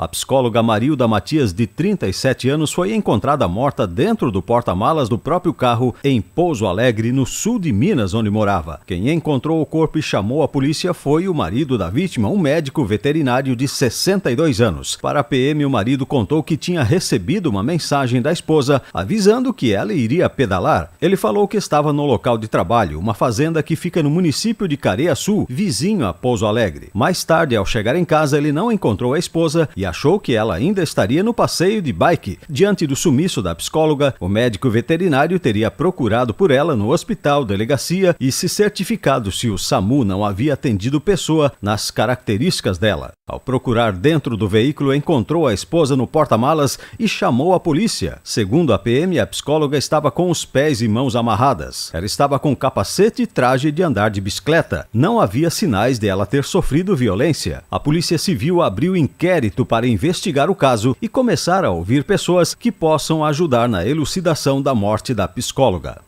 A psicóloga Marilda Matias, de 37 anos, foi encontrada morta dentro do porta-malas do próprio carro em Pouso Alegre, no sul de Minas, onde morava. Quem encontrou o corpo e chamou a polícia foi o marido da vítima, um médico veterinário de 62 anos. Para a PM, o marido contou que tinha recebido uma mensagem da esposa avisando que ela iria pedalar. Ele falou que estava no local de trabalho, uma fazenda que fica no município de Sul, vizinho a Pouso Alegre. Mais tarde, ao chegar em casa, ele não encontrou a esposa e achou que ela ainda estaria no passeio de bike. Diante do sumiço da psicóloga, o médico veterinário teria procurado por ela no hospital, delegacia e se certificado se o SAMU não havia atendido pessoa nas características dela. Ao procurar dentro do veículo, encontrou a esposa no porta-malas e chamou a polícia. Segundo a PM, a psicóloga estava com os pés e mãos amarradas. Ela estava com capacete e traje de andar de bicicleta. Não havia sinais de ela ter sofrido violência. A polícia civil abriu inquérito para investigar o caso e começar a ouvir pessoas que possam ajudar na elucidação da morte da psicóloga.